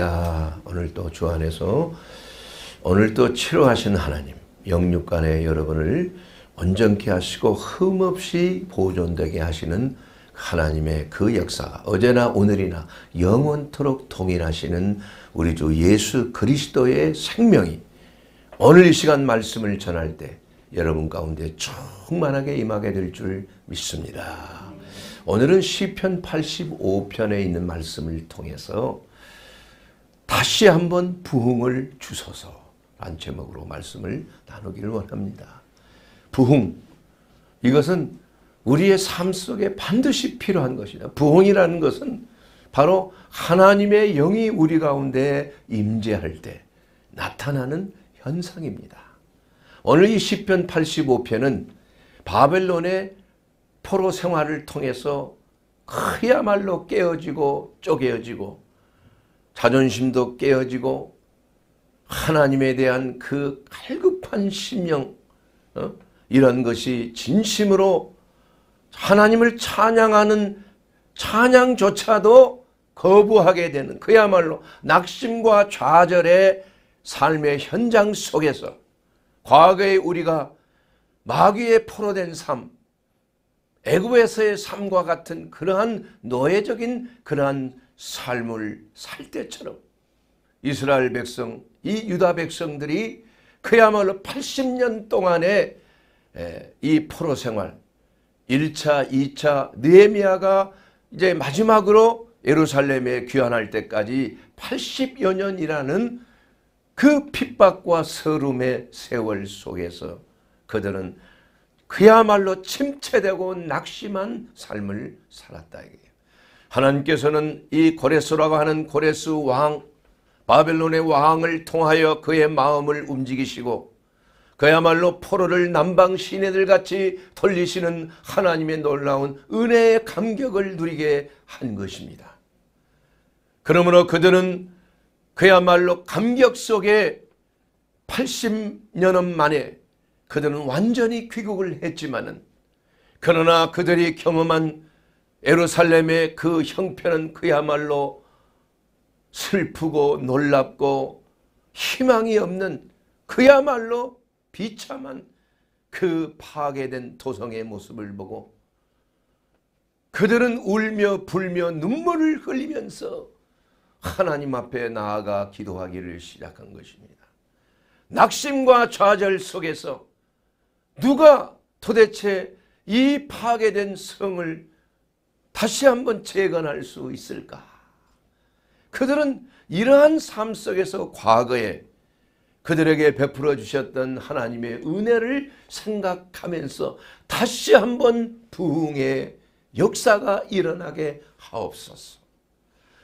야 오늘 또 주 안에서 오늘 또치료하신 하나님, 영육간에 여러분을 온전케 하시고 흠없이 보존되게 하시는 하나님의 그역사 어제나 오늘이나 영원토록 동일하시는 우리 주 예수 그리스도의 생명이 오늘 이 시간 말씀을 전할 때 여러분 가운데 충만하게 임하게 될 줄 믿습니다. 오늘은 시편 85편에 있는 말씀을 통해서 다시 한번 부흥을 주소서 란 제목으로 말씀을 나누기를 원합니다. 부흥 이것은 우리의 삶 속에 반드시 필요한 것이다. 부흥이라는 것은 바로 하나님의 영이 우리 가운데 임재할 때 나타나는 현상입니다. 오늘 이 시편 85편은 바벨론의 포로 생활을 통해서 그야말로 깨어지고 쪼개어지고 자존심도 깨어지고 하나님에 대한 그 갈급한 심령 어? 이런 것이 진심으로 하나님을 찬양하는 찬양조차도 거부하게 되는 그야말로 낙심과 좌절의 삶의 현장 속에서 과거에 우리가 마귀에 포로된 삶, 애굽에서의 삶과 같은 그러한 노예적인 그러한 삶을 살 때처럼 이스라엘 백성, 이 유다 백성들이 그야말로 80년 동안의 이 포로 생활 1차, 2차 느헤미야가 이제 마지막으로 예루살렘에 귀환할 때까지 80여 년이라는 그 핍박과 서름의 세월 속에서 그들은 그야말로 침체되고 낙심한 삶을 살았다. 이게. 하나님께서는 이 고레스라고 하는 고레스 왕 바벨론의 왕을 통하여 그의 마음을 움직이시고 그야말로 포로를 남방 시내들 같이 돌리시는 하나님의 놀라운 은혜의 감격을 누리게 한 것입니다. 그러므로 그들은 그야말로 감격 속에 8 0년 만에 그들은 완전히 귀국을 했지만은 그러나 그들이 경험한 에루살렘의 그 형편은 그야말로 슬프고 놀랍고 희망이 없는 그야말로 비참한 그 파괴된 도성의 모습을 보고 그들은 울며 불며 눈물을 흘리면서 하나님 앞에 나아가 기도하기를 시작한 것입니다. 낙심과 좌절 속에서 누가 도대체 이 파괴된 성을 다시 한번 재건할 수 있을까? 그들은 이러한 삶 속에서 과거에 그들에게 베풀어 주셨던 하나님의 은혜를 생각하면서 다시 한번 부흥의 역사가 일어나게 하옵소서.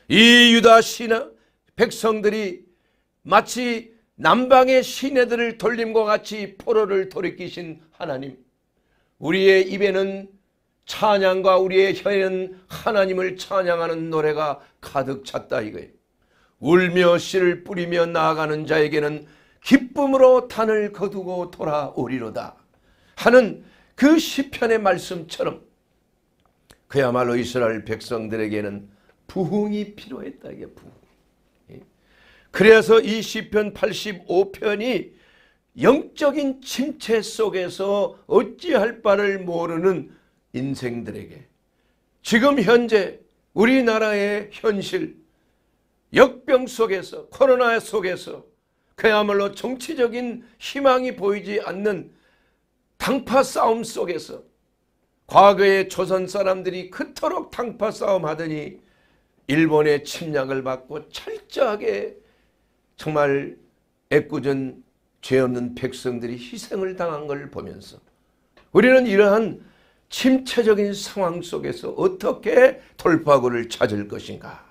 이 유다 신하 백성들이 마치 남방의 시내들을 돌림과 같이 포로를 돌이키신 하나님 우리의 입에는 찬양과 우리의 혀에는 하나님을 찬양하는 노래가 가득 찼다 이거예요. 울며 씨를 뿌리며 나아가는 자에게는 기쁨으로 단을 거두고 돌아오리로다 하는 그 시편의 말씀처럼 그야말로 이스라엘 백성들에게는 부흥이 필요했다 이게 부흥. 예? 그래서 이 시편 85편이 영적인 침체 속에서 어찌할 바를 모르는 인생들에게 지금 현재 우리나라의 현실 역병 속에서 코로나 속에서 그야말로 정치적인 희망이 보이지 않는 당파 싸움 속에서 과거의 조선 사람들이 그토록 당파 싸움 하더니 일본의 침략을 받고 철저하게 정말 애꿎은 죄 없는 백성들이 희생을 당한 걸 보면서 우리는 이러한 침체적인 상황 속에서 어떻게 돌파구를 찾을 것인가.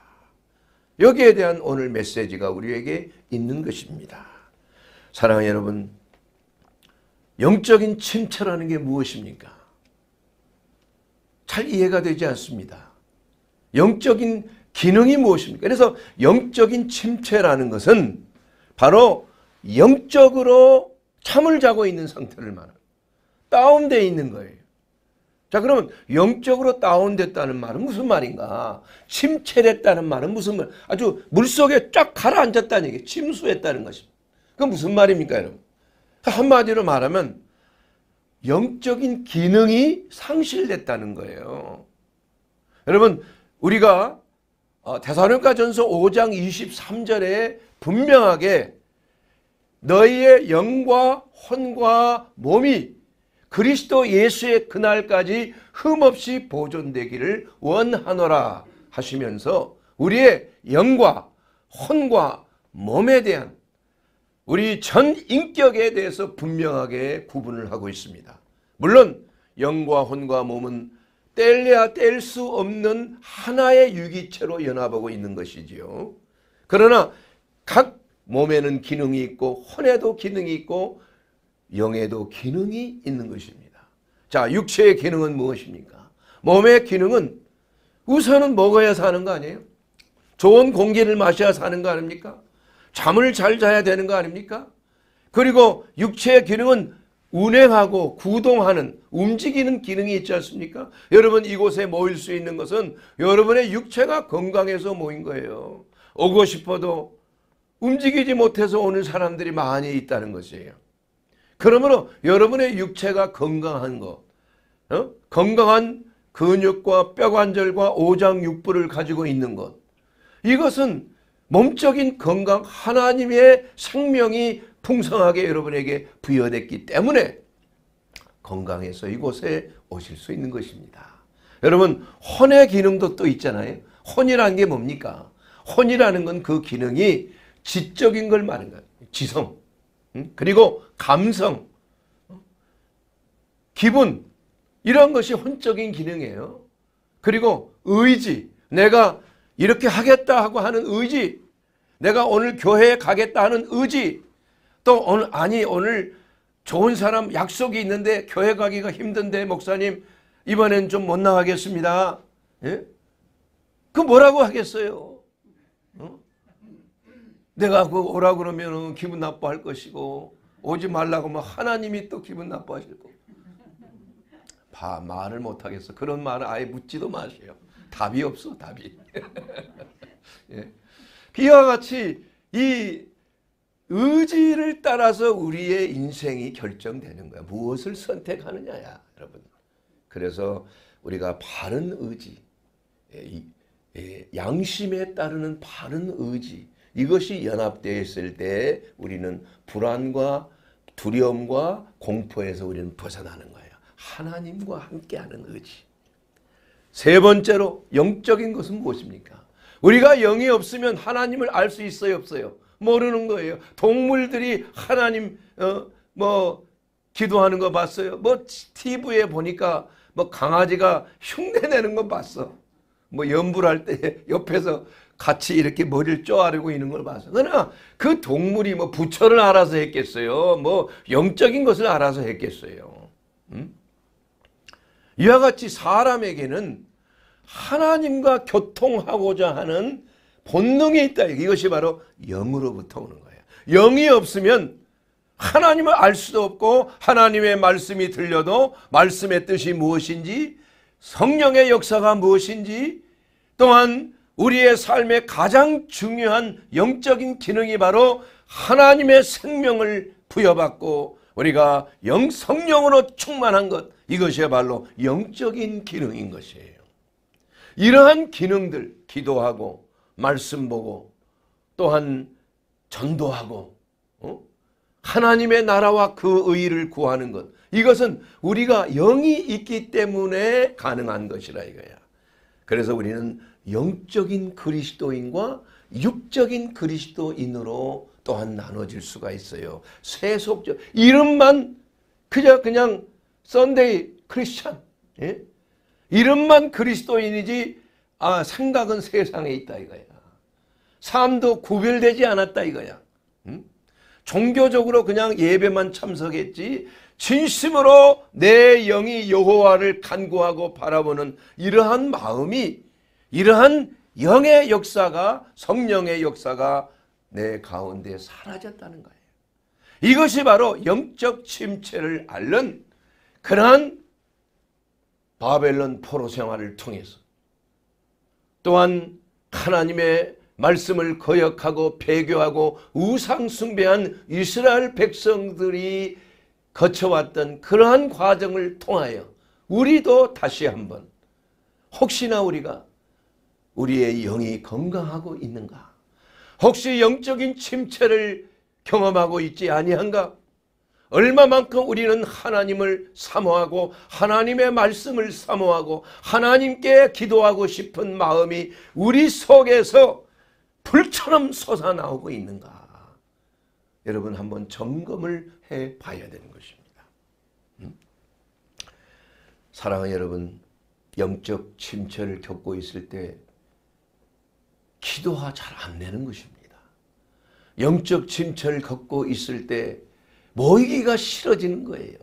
여기에 대한 오늘 메시지가 우리에게 있는 것입니다. 사랑하는 여러분, 영적인 침체라는 게 무엇입니까? 잘 이해가 되지 않습니다. 영적인 기능이 무엇입니까? 그래서 영적인 침체라는 것은 바로 영적으로 잠을 자고 있는 상태를 말합니다. 다운되어 있는 거예요. 자 그러면 영적으로 다운됐다는 말은 무슨 말인가? 침체됐다는 말은 무슨 말? 아주 물속에 쫙 가라앉았다는 얘기, 침수했다는 것입니다. 그건 무슨 말입니까 여러분? 한마디로 말하면 영적인 기능이 상실됐다는 거예요. 여러분 우리가 어, 대사론가 전서 5장 23절에 분명하게 너희의 영과 혼과 몸이 그리스도 예수의 그날까지 흠없이 보존되기를 원하노라 하시면서 우리의 영과 혼과 몸에 대한 우리 전 인격에 대해서 분명하게 구분을 하고 있습니다. 물론 영과 혼과 몸은 뗄래야 뗄 수 없는 하나의 유기체로 연합하고 있는 것이지요. 그러나 각 몸에는 기능이 있고 혼에도 기능이 있고 영에도 기능이 있는 것입니다. 자, 육체의 기능은 무엇입니까? 몸의 기능은 우선은 먹어야 사는 거 아니에요? 좋은 공기를 마셔야 사는 거 아닙니까? 잠을 잘 자야 되는 거 아닙니까? 그리고 육체의 기능은 운행하고 구동하는 움직이는 기능이 있지 않습니까? 여러분 이곳에 모일 수 있는 것은 여러분의 육체가 건강해서 모인 거예요. 오고 싶어도 움직이지 못해서 오는 사람들이 많이 있다는 것이에요. 그러므로 여러분의 육체가 건강한 것, 어? 건강한 근육과 뼈관절과 오장육부를 가지고 있는 것. 이것은 몸적인 건강 하나님의 생명이 풍성하게 여러분에게 부여됐기 때문에 건강해서 이곳에 오실 수 있는 것입니다. 여러분 혼의 기능도 또 있잖아요. 혼이라는 게 뭡니까? 혼이라는 건 그 기능이 지적인 걸 말하는 거예요. 지성. 그리고 감성, 기분 이런 것이 혼적인 기능이에요. 그리고 의지, 내가 이렇게 하겠다 하고 하는 의지, 내가 오늘 교회에 가겠다 하는 의지, 또 오늘 아니 오늘 좋은 사람 약속이 있는데 교회 가기가 힘든데 목사님 이번엔 좀 못 나가겠습니다. 예? 그 뭐라고 하겠어요? 어? 내가 그 오라 그러면 기분 나빠할 것이고 오지 말라고 하면 뭐 하나님이 또 기분 나빠하실 거 봐, 말을 못하겠어. 그런 말을 아예 묻지도 마세요. 답이 없어, 답이. 예. 이와 같이 이 의지를 따라서 우리의 인생이 결정되는 거야. 무엇을 선택하느냐야, 여러분. 그래서 우리가 바른 의지, 예, 예, 양심에 따르는 바른 의지, 이것이 연합되어 있을 때 우리는 불안과 두려움과 공포에서 우리는 벗어나는 거예요. 하나님과 함께하는 의지. 세 번째로 영적인 것은 무엇입니까? 우리가 영이 없으면 하나님을 알 수 있어요 없어요? 모르는 거예요. 동물들이 하나님 어, 뭐 기도하는 거 봤어요. 뭐 TV에 보니까 뭐 강아지가 흉내내는 거 봤어. 뭐 연불할 때 옆에서 같이 이렇게 머리를 쪼아리고 있는 걸 봐서 그러나 그 동물이 뭐 부처를 알아서 했겠어요 뭐 영적인 것을 알아서 했겠어요 음? 이와 같이 사람에게는 하나님과 교통하고자 하는 본능이 있다 이것이 바로 영으로부터 오는 거예요 영이 없으면 하나님을 알 수도 없고 하나님의 말씀이 들려도 말씀의 뜻이 무엇인지 성령의 역사가 무엇인지 또한 우리의 삶의 가장 중요한 영적인 기능이 바로 하나님의 생명을 부여받고 우리가 영성령으로 충만한 것 이것이야말로 영적인 기능인 것이에요. 이러한 기능들 기도하고 말씀 보고 또한 전도하고 어? 하나님의 나라와 그 의의를 구하는 것 이것은 우리가 영이 있기 때문에 가능한 것이라 이거야. 그래서 우리는 영적인 그리스도인과 육적인 그리스도인으로 또한 나눠질 수가 있어요. 세속적 이름만 그저 그냥 썬데이 크리스천 예? 이름만 그리스도인이지 아 생각은 세상에 있다 이거야. 삶도 구별되지 않았다 이거야. 음? 종교적으로 그냥 예배만 참석했지 진심으로 내 영이 여호와를 간구하고 바라보는 이러한 마음이 이러한 영의 역사가 성령의 역사가 내 가운데 사라졌다는 거예요. 이것이 바로 영적 침체를 앓는 그러한 바벨론 포로 생활을 통해서 또한 하나님의 말씀을 거역하고 배교하고 우상 숭배한 이스라엘 백성들이 거쳐왔던 그러한 과정을 통하여 우리도 다시 한번 혹시나 우리가 우리의 영이 건강하고 있는가? 혹시 영적인 침체를 경험하고 있지 아니한가? 얼마만큼 우리는 하나님을 사모하고 하나님의 말씀을 사모하고 하나님께 기도하고 싶은 마음이 우리 속에서 불처럼 솟아나오고 있는가? 여러분 한번 점검을 해 봐야 되는 것입니다. 음? 사랑하는 여러분, 영적 침체를 겪고 있을 때 기도가 잘 안 되는 것입니다. 영적 침체를 고 있을 때 모이기가 싫어지는 거예요.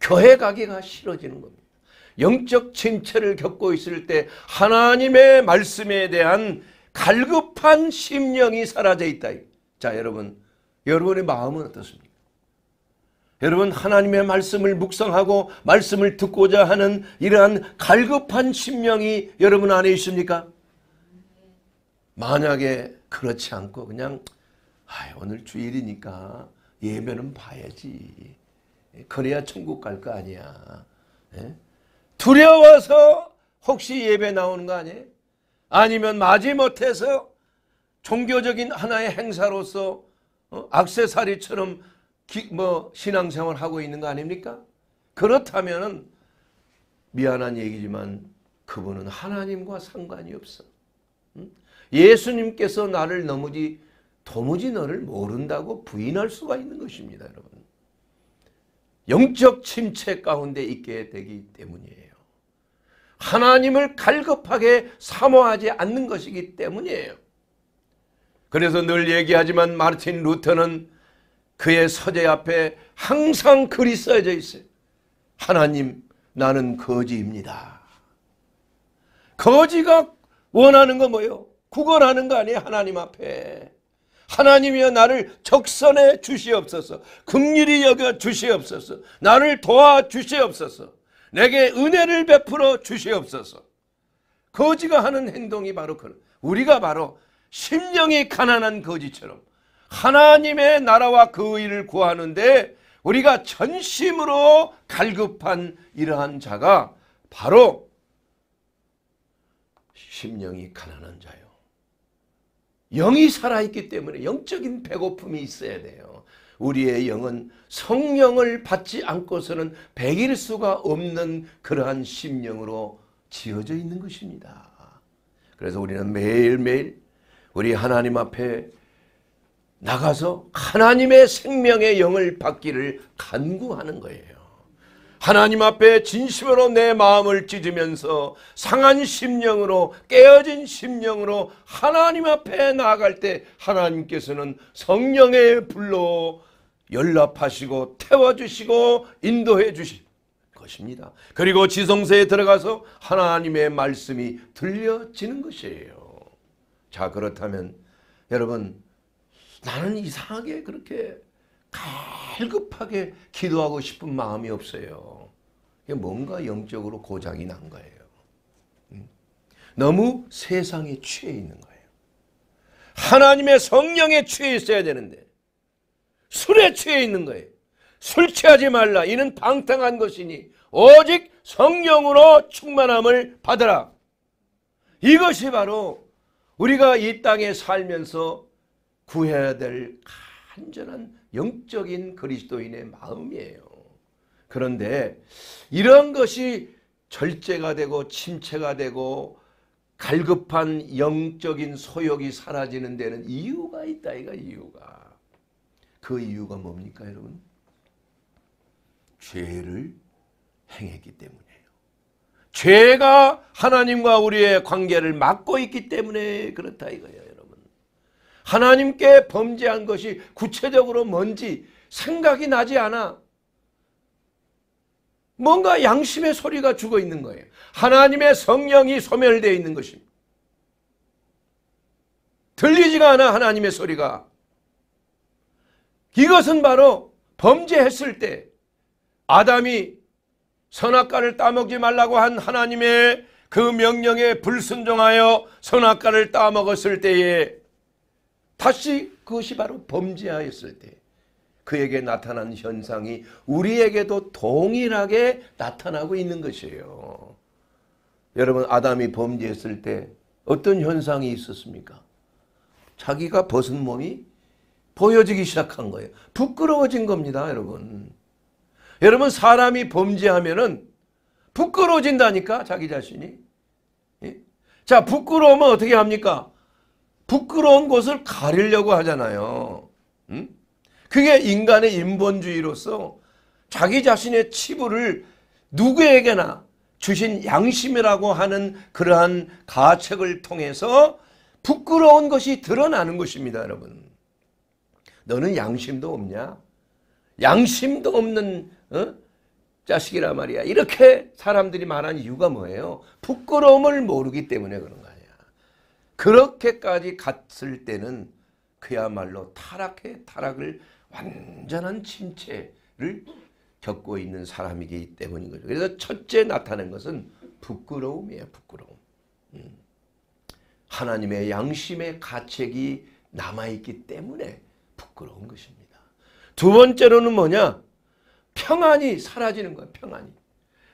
교회 가기가 싫어지는 겁니다. 영적 침체를 겪고 있을 때 하나님의 말씀에 대한 갈급한 심령이 사라져 있다. 자 여러분 여러분의 마음은 어떻습니까? 여러분 하나님의 말씀을 묵상하고 말씀을 듣고자 하는 이러한 갈급한 심령이 여러분 안에 있습니까? 만약에 그렇지 않고 그냥 아, 오늘 주일이니까 예배는 봐야지. 그래야 천국 갈 거 아니야. 예? 두려워서 혹시 예배 나오는 거 아니에요? 아니면 마지못해서 종교적인 하나의 행사로서 어? 악세사리처럼 뭐 신앙생활 하고 있는 거 아닙니까? 그렇다면 미안한 얘기지만 그분은 하나님과 상관이 없어. 응? 예수님께서 나를 너무지 도무지 너를 모른다고 부인할 수가 있는 것입니다. 여러분. 영적 침체 가운데 있게 되기 때문이에요. 하나님을 갈급하게 사모하지 않는 것이기 때문이에요. 그래서 늘 얘기하지만 마르틴 루터는 그의 서재 앞에 항상 글이 써져 있어요. 하나님 나는 거지입니다. 거지가 원하는 건 뭐예요? 구걸하는 거 아니에요 하나님 앞에 하나님이여 나를 적선에 주시옵소서 긍휼히 여겨 주시옵소서 나를 도와 주시옵소서 내게 은혜를 베풀어 주시옵소서 거지가 하는 행동이 바로 그 우리가 바로 심령이 가난한 거지처럼 하나님의 나라와 그 일을 구하는데 우리가 전심으로 갈급한 이러한 자가 바로 심령이 가난한 자예요. 영이 살아있기 때문에 영적인 배고픔이 있어야 돼요. 우리의 영은 성령을 받지 않고서는 백일 수가 없는 그러한 심령으로 지어져 있는 것입니다. 그래서 우리는 매일매일 우리 하나님 앞에 나가서 하나님의 생명의 영을 받기를 간구하는 거예요. 하나님 앞에 진심으로 내 마음을 찢으면서 상한 심령으로 깨어진 심령으로 하나님 앞에 나아갈 때 하나님께서는 성령의 불로 연락하시고 태워주시고 인도해 주실 것입니다. 그리고 지성소에 들어가서 하나님의 말씀이 들려지는 것이에요. 자 그렇다면 여러분 나는 이상하게 그렇게 가 갈급하게 기도하고 싶은 마음이 없어요. 뭔가 영적으로 고장이 난 거예요. 음? 너무 세상에 취해 있는 거예요. 하나님의 성령에 취해 있어야 되는데 술에 취해 있는 거예요. 술 취하지 말라. 이는 방탕한 것이니 오직 성령으로 충만함을 받으라. 이것이 바로 우리가 이 땅에 살면서 구해야 될 간절한 영적인 그리스도인의 마음이에요. 그런데 이런 것이 절제가 되고 침체가 되고 갈급한 영적인 소욕이 사라지는 데는 이유가 있다 이가 이유가. 그 이유가 뭡니까 여러분? 죄를 행했기 때문이에요. 죄가 하나님과 우리의 관계를 막고 있기 때문에 그렇다 이거예요. 하나님께 범죄한 것이 구체적으로 뭔지 생각이 나지 않아. 뭔가 양심의 소리가 죽어 있는 거예요. 하나님의 성령이 소멸되어 있는 것입니다. 들리지가 않아 하나님의 소리가. 이것은 바로 범죄했을 때 아담이 선악과를 따먹지 말라고 한 하나님의 그 명령에 불순종하여 선악과를 따먹었을 때에 다시 그것이 바로 범죄하였을 때 그에게 나타난 현상이 우리에게도 동일하게 나타나고 있는 것이에요. 여러분 아담이 범죄했을 때 어떤 현상이 있었습니까? 자기가 벗은 몸이 보여지기 시작한 거예요. 부끄러워진 겁니다. 여러분. 여러분 사람이 범죄하면은 부끄러워진다니까 자기 자신이. 예? 자 부끄러우면 어떻게 합니까? 부끄러운 곳을 가리려고 하잖아요. 음? 그게 인간의 인본주의로서 자기 자신의 치부를 누구에게나 주신 양심이라고 하는 그러한 가책을 통해서 부끄러운 것이 드러나는 것입니다. 여러분. 너는 양심도 없냐? 양심도 없는 어? 자식이라 말이야. 이렇게 사람들이 말한 이유가 뭐예요? 부끄러움을 모르기 때문에 그런 그렇게까지 갔을 때는 그야말로 타락해 타락을 완전한 침체를 겪고 있는 사람이기 때문인 거죠. 그래서 첫째 나타난 것은 부끄러움이에요. 부끄러움. 음. 하나님의 양심의 가책이 남아있기 때문에 부끄러운 것입니다. 두 번째로는 뭐냐? 평안이 사라지는 거예요. 평안이.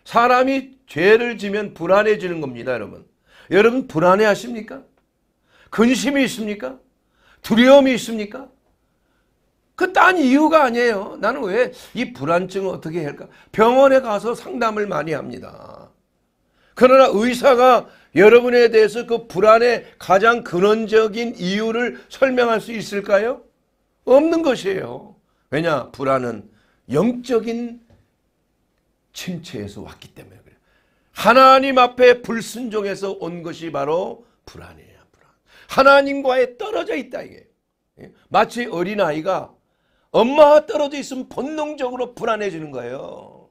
사람이 죄를 지면 불안해지는 겁니다. 여러분. 여러분 불안해하십니까? 근심이 있습니까? 두려움이 있습니까? 그 딴 이유가 아니에요. 나는 왜 이 불안증을 어떻게 할까? 병원에 가서 상담을 많이 합니다. 그러나 의사가 여러분에 대해서 그 불안의 가장 근원적인 이유를 설명할 수 있을까요? 없는 것이에요. 왜냐? 불안은 영적인 침체에서 왔기 때문에 그래요. 하나님 앞에 불순종해서 온 것이 바로 불안이에요. 하나님과의 떨어져 있다 이게. 예? 마치 어린아이가 엄마와 떨어져 있으면 본능적으로 불안해지는 거예요.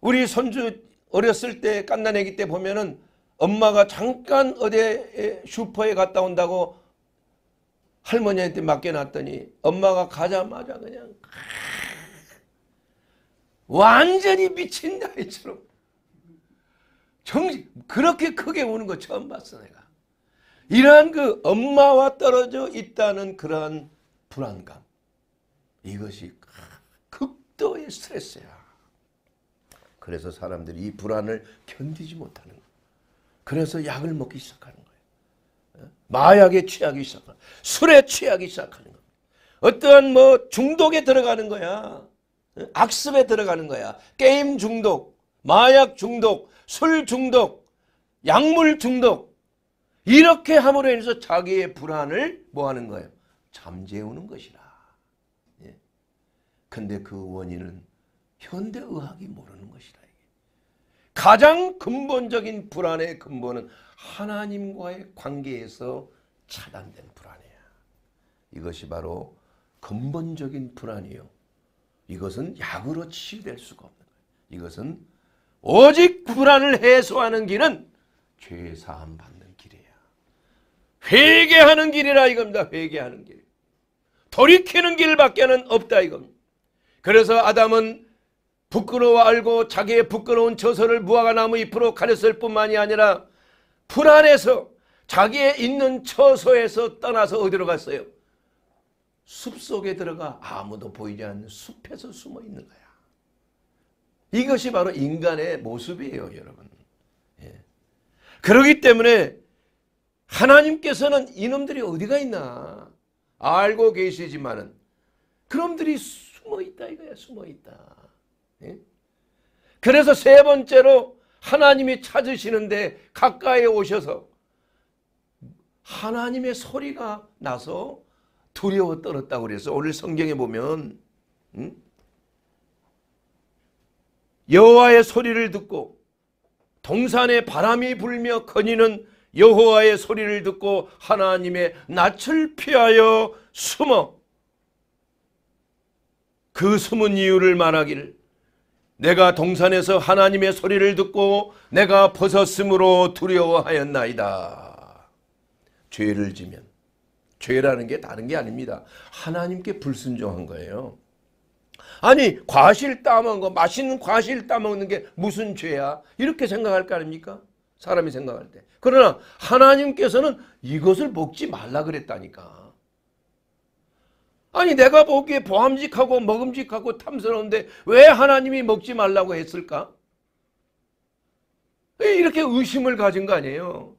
우리 손주 어렸을 때 깐난애기 때 보면은 엄마가 잠깐 어디 슈퍼에 갔다 온다고 할머니한테 맡겨놨더니 엄마가 가자마자 그냥 완전히 미친 아이처럼 정신 그렇게 크게 우는 거 처음 봤어 내가. 이러한 그 엄마와 떨어져 있다는 그러한 불안감. 이것이 극도의 스트레스야. 그래서 사람들이 이 불안을 견디지 못하는 거예요. 그래서 약을 먹기 시작하는 거예요. 어? 마약에 취하기 시작하는 거예요. 술에 취하기 시작하는 거예요. 어떠한 뭐 중독에 들어가는 거야. 어? 악습에 들어가는 거야. 게임 중독, 마약 중독, 술 중독, 약물 중독 이렇게 함으로 인해서 자기의 불안을 뭐하는 거예요? 잠재우는 것이라. 예. 근데 그 원인은 현대의학이 모르는 것이라. 가장 근본적인 불안의 근본은 하나님과의 관계에서 차단된 불안이야. 이것이 바로 근본적인 불안이요. 이것은 약으로 치유될 수가 없는 거예요. 이것은 오직 불안을 해소하는 길은 죄사함 받 회개하는 길이라 이겁니다. 회개하는 길. 돌이키는 길밖에는 없다 이겁니다. 그래서 아담은 부끄러워 알고 자기의 부끄러운 처서를 무화과나무 잎으로 가렸을 뿐만이 아니라 불안해서 자기의 있는 처소에서 떠나서 어디로 갔어요? 숲속에 들어가 아무도 보이지 않는 숲에서 숨어 있는 거야. 이것이 바로 인간의 모습이에요 여러분. 예. 그러기 때문에 하나님께서는 이놈들이 어디가 있나 알고 계시지만은 그놈들이 숨어 있다 이거야 숨어 있다. 예? 그래서 세 번째로 하나님이 찾으시는데 가까이 오셔서 하나님의 소리가 나서 두려워 떨었다고 그래서 오늘 성경에 보면 음? 여호와의 소리를 듣고 동산에 바람이 불며 거니는 여호와의 소리를 듣고 하나님의 낯을 피하여 숨어 그 숨은 이유를 말하기 내가 동산에서 하나님의 소리를 듣고 내가 벗었으므로 두려워하였나이다. 죄를 지면 죄라는 게 다른 게 아닙니다. 하나님께 불순종한 거예요. 아니 과실 따먹은 거 맛있는 과실 따먹는 게 무슨 죄야 이렇게 생각할 거 아닙니까? 사람이 생각할 때. 그러나 하나님께서는 이것을 먹지 말라 그랬다니까. 아니 내가 보기에 보함직하고 먹음직하고 탐스러운데 왜 하나님이 먹지 말라고 했을까? 이렇게 의심을 가진 거 아니에요.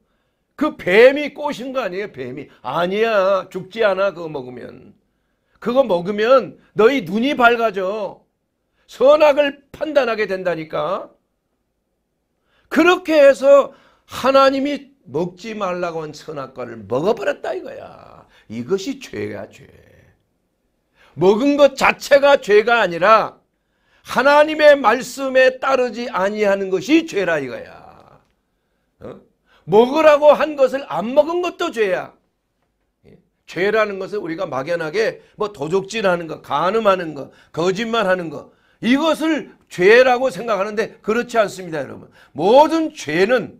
그 뱀이 꼬신 거 아니에요, 뱀이. 아니야, 죽지 않아, 그거 먹으면. 그거 먹으면 너희 눈이 밝아져. 선악을 판단하게 된다니까. 그렇게 해서 하나님이 먹지 말라고 한 선악과를 먹어버렸다 이거야. 이것이 죄야 죄. 먹은 것 자체가 죄가 아니라 하나님의 말씀에 따르지 아니하는 것이 죄라 이거야. 어? 먹으라고 한 것을 안 먹은 것도 죄야. 예? 죄라는 것은 우리가 막연하게 뭐 도적질하는 거, 간음하는 거, 거짓말하는 거 이것을 죄라고 생각하는데 그렇지 않습니다 여러분. 모든 죄는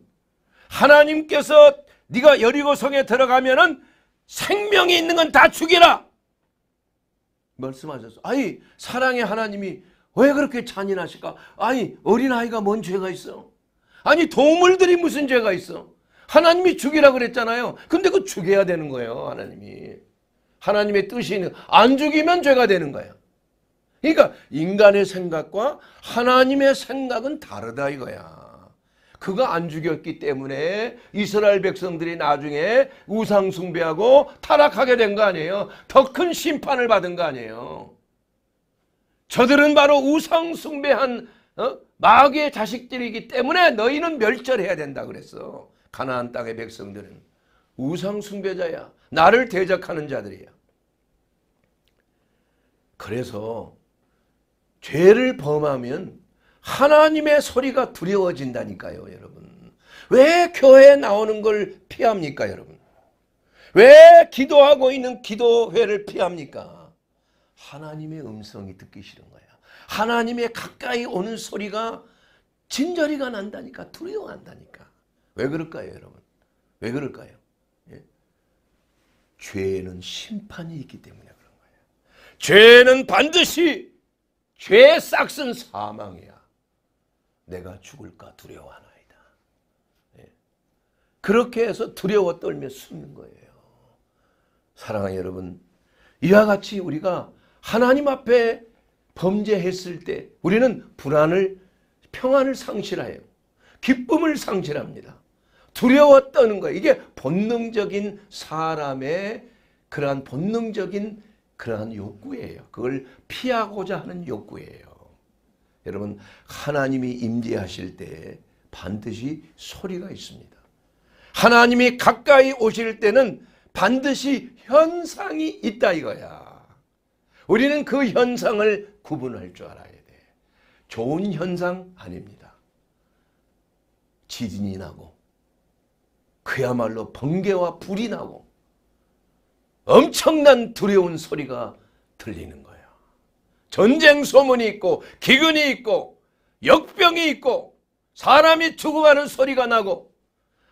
하나님께서 네가 여리고 성에 들어가면은 생명이 있는 건 다 죽이라 말씀하셨어. 아니 사랑의 하나님이 왜 그렇게 잔인하실까? 아니 어린아이가 뭔 죄가 있어? 아니 동물들이 무슨 죄가 있어? 하나님이 죽이라 그랬잖아요. 근데 그 죽여야 되는 거예요. 하나님이. 하나님의 뜻이 있는 안 죽이면 죄가 되는 거예요. 그러니까 인간의 생각과 하나님의 생각은 다르다 이거야. 그가 안 죽였기 때문에 이스라엘 백성들이 나중에 우상 숭배하고 타락하게 된 거 아니에요. 더 큰 심판을 받은 거 아니에요. 저들은 바로 우상 숭배한 어? 마귀의 자식들이기 때문에 너희는 멸절해야 된다 그랬어. 가나안 땅의 백성들은 우상 숭배자야. 나를 대적하는 자들이야. 그래서 죄를 범하면 하나님의 소리가 두려워진다니까요, 여러분. 왜 교회에 나오는 걸 피합니까, 여러분? 왜 기도하고 있는 기도회를 피합니까? 하나님의 음성이 듣기 싫은 거야. 하나님의 가까이 오는 소리가 진저리가 난다니까, 두려워한다니까. 왜 그럴까요, 여러분? 왜 그럴까요? 예? 죄는 심판이 있기 때문에 그런 거예요. 죄는 반드시 죄의 싹은 사망이야. 내가 죽을까 두려워하나이다. 예. 그렇게 해서 두려워 떨며 숨는 거예요. 사랑하는 여러분, 이와 같이 우리가 하나님 앞에 범죄했을 때 우리는 불안을 평안을 상실하여 기쁨을 상실합니다. 두려워 떠는 거예요. 이게 본능적인 사람의 그러한 본능적인 그러한 욕구예요. 그걸 피하고자 하는 욕구예요. 여러분 하나님이 임재하실 때 반드시 소리가 있습니다. 하나님이 가까이 오실 때는 반드시 현상이 있다 이거야. 우리는 그 현상을 구분할 줄 알아야 돼. 좋은 현상 아닙니다. 지진이 나고 그야말로 번개와 불이 나고 엄청난 두려운 소리가 들리는 거예요. 전쟁 소문이 있고 기근이 있고 역병이 있고 사람이 죽어가는 소리가 나고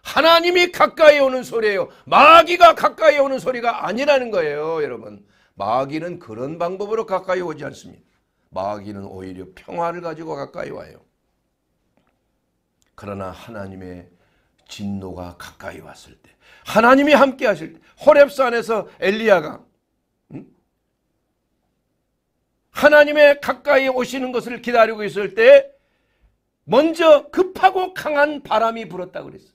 하나님이 가까이 오는 소리예요. 마귀가 가까이 오는 소리가 아니라는 거예요. 여러분 마귀는 그런 방법으로 가까이 오지 않습니다. 마귀는 오히려 평화를 가지고 가까이 와요. 그러나 하나님의 진노가 가까이 왔을 때 하나님이 함께 하실 때 호랩산에서 엘리야가 하나님의 가까이 오시는 것을 기다리고 있을 때 먼저 급하고 강한 바람이 불었다 고 그랬어. 요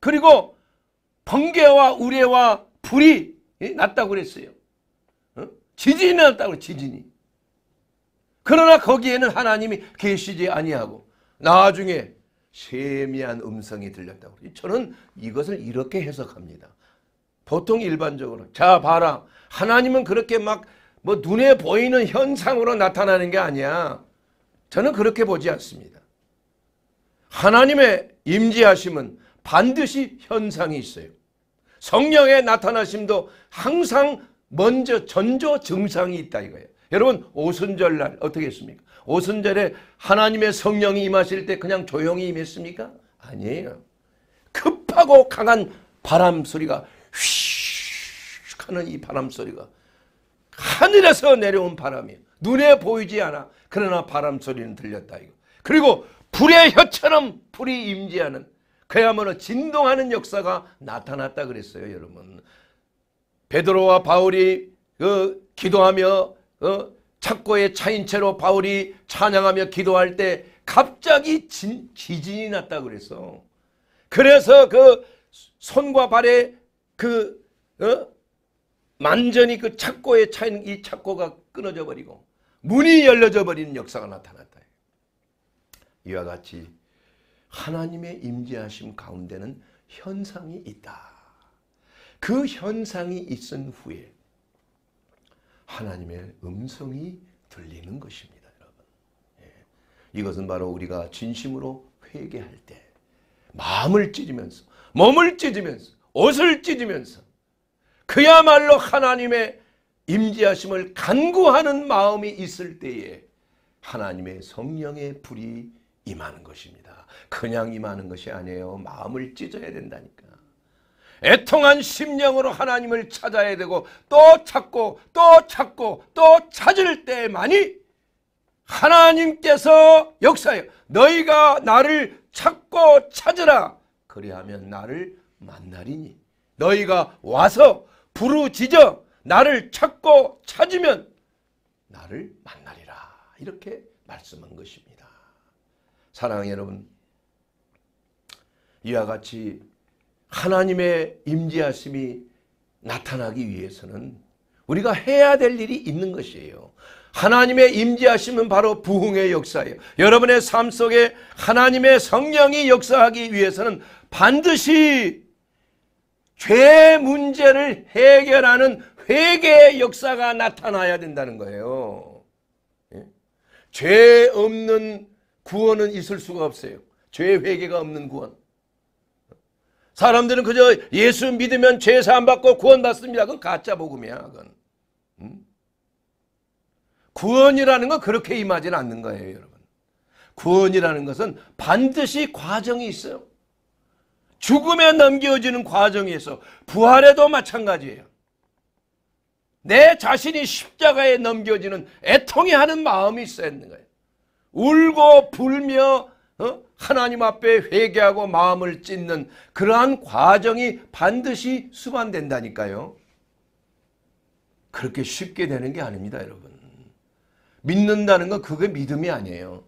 그리고 번개와 우레와 불이 예, 났다고 그랬어요. 어? 지진이 났다고 그래, 지진이. 그러나 거기에는 하나님이 계시지 아니하고 나중에 세미한 음성이 들렸다고. 저는 이것을 이렇게 해석합니다. 보통 일반적으로 자 봐라 하나님은 그렇게 막 뭐 눈에 보이는 현상으로 나타나는 게 아니야. 저는 그렇게 보지 않습니다. 하나님의 임재하심은 반드시 현상이 있어요. 성령의 나타나심도 항상 먼저 전조 증상이 있다 이거예요. 여러분 오순절날 어떻게 했습니까? 오순절에 하나님의 성령이 임하실 때 그냥 조용히 임했습니까? 아니에요. 급하고 강한 바람 소리가 휘 하는 이 바람 소리가 하늘에서 내려온 바람이에요. 눈에 보이지 않아. 그러나 바람 소리는 들렸다 이거. 그리고 불의 혀처럼 불이 임재하는 그야말로 진동하는 역사가 나타났다 그랬어요, 여러분. 베드로와 바울이 어, 기도하며 어, 창고에 차인 채로 바울이 찬양하며 기도할 때 갑자기 진, 지진이 났다 그랬어. 그래서 그 손과 발에 그 어? 만전히 그 창고에 차인 이 창고가 끊어져 버리고 문이 열려져 버리는 역사가 나타났다. 이와 같이 하나님의 임재하심 가운데는 현상이 있다. 그 현상이 있은 후에 하나님의 음성이 들리는 것입니다. 여러분. 예. 이것은 바로 우리가 진심으로 회개할 때 마음을 찢으면서 몸을 찢으면서 옷을 찢으면서 그야말로 하나님의 임재하심을 간구하는 마음이 있을 때에 하나님의 성령의 불이 임하는 것입니다. 그냥 임하는 것이 아니에요. 마음을 찢어야 된다니까. 애통한 심령으로 하나님을 찾아야 되고 또 찾고 또 찾고 또 찾을 때만이 하나님께서 역사해 너희가 나를 찾고 찾으라 그리하면 나를 만나리니 너희가 와서 부르짖어 나를 찾고 찾으면 나를 만나리라 이렇게 말씀한 것입니다 사랑하는 여러분 이와 같이 하나님의 임재하심이 나타나기 위해서는 우리가 해야 될 일이 있는 것이에요. 하나님의 임재하심은 바로 부흥의 역사예요. 여러분의 삶 속에 하나님의 성령이 역사하기 위해서는 반드시 죄 문제를 해결하는 회개의 역사가 나타나야 된다는 거예요. 예? 죄 없는 구원은 있을 수가 없어요. 죄 회개가 없는 구원. 사람들은 그저 예수 믿으면 죄 사함 받고 구원 받습니다. 그건 가짜 복음이야. 그건. 구원이라는 건 그렇게 임하지 않는 거예요, 여러분. 구원이라는 것은 반드시 과정이 있어요. 죽음에 넘겨지는 과정에서 부활에도 마찬가지예요. 내 자신이 십자가에 넘겨지는 애통이 하는 마음이 있어야 하는 거예요. 울고 불며 어? 하나님 앞에 회개하고 마음을 찢는 그러한 과정이 반드시 수반된다니까요. 그렇게 쉽게 되는 게 아닙니다, 여러분. 믿는다는 건 그게 믿음이 아니에요.